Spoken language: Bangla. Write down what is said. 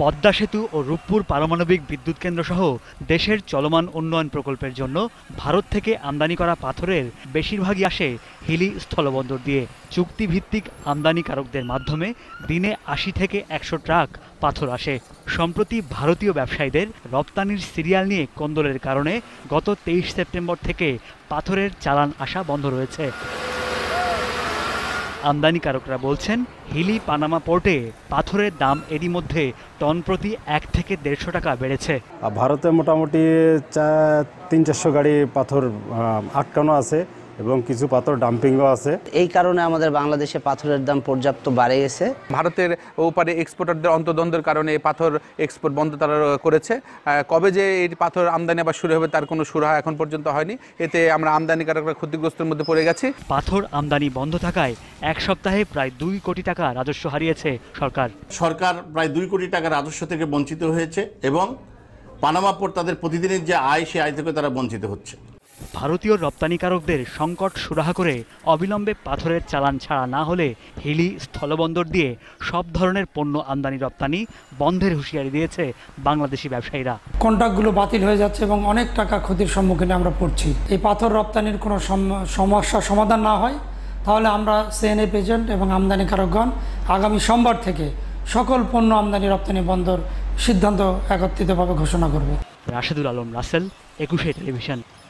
পদ্মা সেতু ও রূপপুর পারমাণবিক বিদ্যুৎ কেন্দ্র সহ দেশের চলমান উন্নয়ন প্রকল্পের জন্য ভারত থেকে আমদানি করা পাথরের বেশিরভাগই আসে হিলি স্থলবন্দর দিয়ে চুক্তিভিত্তিক আমদানিকারকদের মাধ্যমে দিনে আশি থেকে একশো ট্রাক পাথর আসে সম্প্রতি ভারতীয় ব্যবসায়ীদের রপ্তানির সিরিয়াল নিয়ে কন্দলের কারণে গত তেইশ সেপ্টেম্বর থেকে পাথরের চালান আসা বন্ধ রয়েছে আমদানিকারকরা বলছেন হিলি পানামা পোর্টে পাথরের দাম এরই মধ্যে টন প্রতি এক থেকে দেড়শো টাকা বেড়েছে ভারতে মোটামুটি তিন চারশো গাড়ি পাথর আটকানো আছে এবং কিছু পাথর ডাম্পিংও আছে এই কারণে আমাদের বাংলাদেশে পাথরের দাম পর্যাপ্ত বাড়ে গেছে ভারতের ওপারে এক্সপোর্টারদের অন্তদ্বন্দ্বের কারণে পাথর এক্সপোর্ট বন্ধ তারা করেছে কবে যে এই পাথর আমদানি আবার শুরু হবে তার কোনো সুরাহা এখন পর্যন্ত হয়নি এতে আমরা আমদানিকারকরা ক্ষতিগ্রস্তের মধ্যে পড়ে গেছি পাথর আমদানি বন্ধ থাকায় এক সপ্তাহে প্রায় দুই কোটি টাকা রাজস্ব হারিয়েছে সরকার সরকার প্রায় দুই কোটি টাকা রাজস্ব থেকে বঞ্চিত হয়েছে এবং পানামা তাদের প্রতিদিনের যে আয় সে আয় থেকে তারা বঞ্চিত হচ্ছে ভারতীয় রপ্তানিকারকদের সংকট সুরাহা করে অবিলম্বে পাথরের চালান ছাড়া না হলে হিলি স্থলবন্দর দিয়ে সব ধরনের পণ্য আমদানি রপ্তানি বন্ধের হুঁশিয়ারি দিয়েছে বাংলাদেশি ব্যবসায়ীরা কন্ট্রাক্টগুলো বাতিল হয়ে যাচ্ছে এবং অনেক টাকা ক্ষতির সম্মুখীনে আমরা পড়ছি এই পাথর রপ্তানির কোনো সমস্যা সমাধান না হয় তাহলে আমরা সিএনএ পেজেন্ট এবং আমদানিকারকগণ আগামী সোমবার থেকে সকল পণ্য আমদানি রপ্তানি বন্দর সিদ্ধান্ত একত্রিতভাবে ঘোষণা করবে রাশেদুল আলম রাসেল একুশে টেলিভিশন